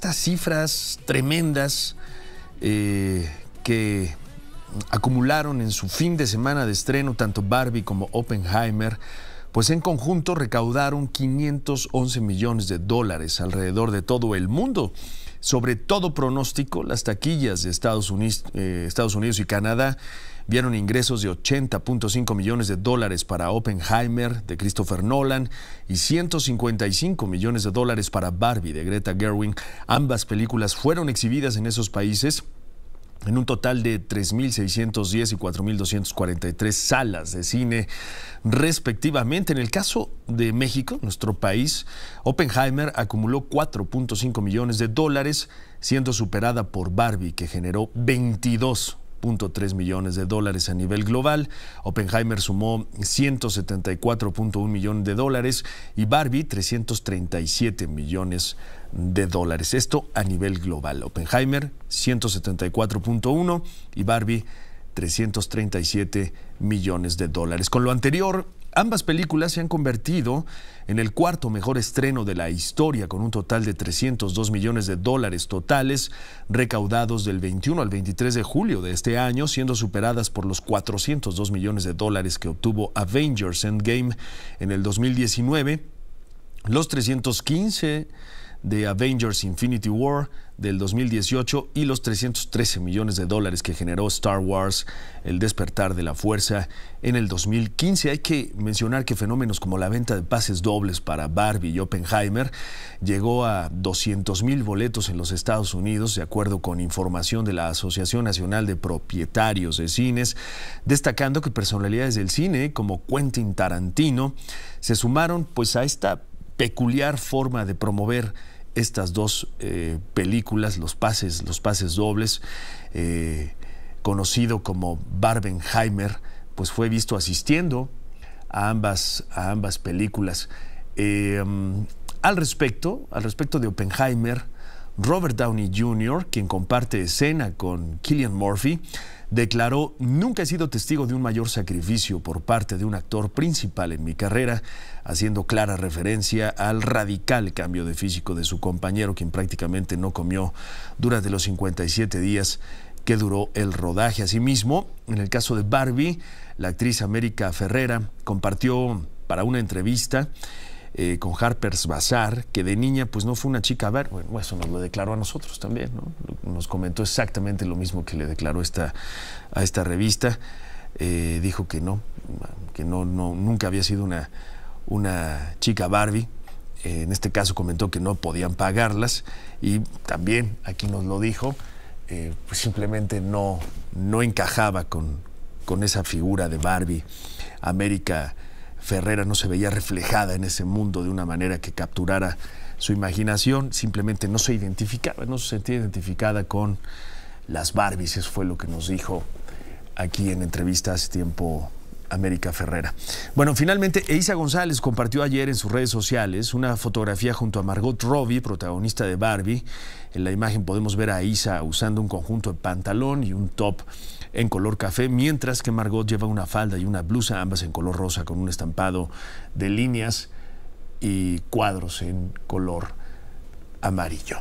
estas cifras tremendas eh, que acumularon en su fin de semana de estreno tanto Barbie como Oppenheimer, pues en conjunto recaudaron 511 millones de dólares alrededor de todo el mundo. Sobre todo pronóstico, las taquillas de Estados eh, Unidos y Canadá vieron ingresos de 80.5 millones de dólares para Oppenheimer de Christopher Nolan y 155 millones de dólares para Barbie de Greta Gerwig. Ambas películas fueron exhibidas en esos países en un total de 3.610 y 4.243 salas de cine respectivamente. En el caso de México, nuestro país, Oppenheimer acumuló 4.5 millones de dólares, siendo superada por Barbie, que generó 22 tres millones de dólares a nivel global. Oppenheimer sumó 174.1 millones de dólares y Barbie 337 millones de dólares. Esto a nivel global. Oppenheimer 174.1 y Barbie 337 millones de dólares. Con lo anterior, Ambas películas se han convertido en el cuarto mejor estreno de la historia, con un total de 302 millones de dólares totales recaudados del 21 al 23 de julio de este año, siendo superadas por los 402 millones de dólares que obtuvo Avengers Endgame en el 2019, los 315 de Avengers Infinity War del 2018 y los 313 millones de dólares que generó Star Wars El despertar de la fuerza en el 2015. Hay que mencionar que fenómenos como la venta de pases dobles para Barbie y Oppenheimer llegó a 200 mil boletos en los Estados Unidos, de acuerdo con información de la Asociación Nacional de Propietarios de Cines, destacando que personalidades del cine como Quentin Tarantino se sumaron pues a esta peculiar forma de promover estas dos eh, películas, los pases, los pases dobles, eh, conocido como Barbenheimer, pues fue visto asistiendo a ambas, a ambas películas. Eh, mm, al respecto, al respecto de Oppenheimer, Robert Downey Jr., quien comparte escena con Killian Murphy, declaró, nunca he sido testigo de un mayor sacrificio por parte de un actor principal en mi carrera, haciendo clara referencia al radical cambio de físico de su compañero, quien prácticamente no comió durante los 57 días que duró el rodaje. Asimismo, en el caso de Barbie, la actriz América Ferrera compartió para una entrevista eh, con Harper's Bazaar, que de niña pues no fue una chica Barbie, bueno, eso nos lo declaró a nosotros también, Nos comentó exactamente lo mismo que le declaró esta, a esta revista. Eh, dijo que no, que no, nunca había sido una, una chica Barbie. Eh, en este caso comentó que no podían pagarlas y también aquí nos lo dijo, pues simplemente no, no encajaba con esa figura de Barbie América Ferrera no se veía reflejada en ese mundo de una manera que capturara su imaginación, simplemente no se identificaba, no se sentía identificada con las Barbies, eso fue lo que nos dijo aquí en entrevista hace tiempo América Ferrera. Bueno, finalmente, Isa González compartió ayer en sus redes sociales una fotografía junto a Margot Robbie, protagonista de Barbie. En la imagen podemos ver a Isa usando un conjunto de pantalón y un top en color café, mientras que Margot lleva una falda y una blusa, ambas en color rosa, con un estampado de líneas y cuadros en color amarillo.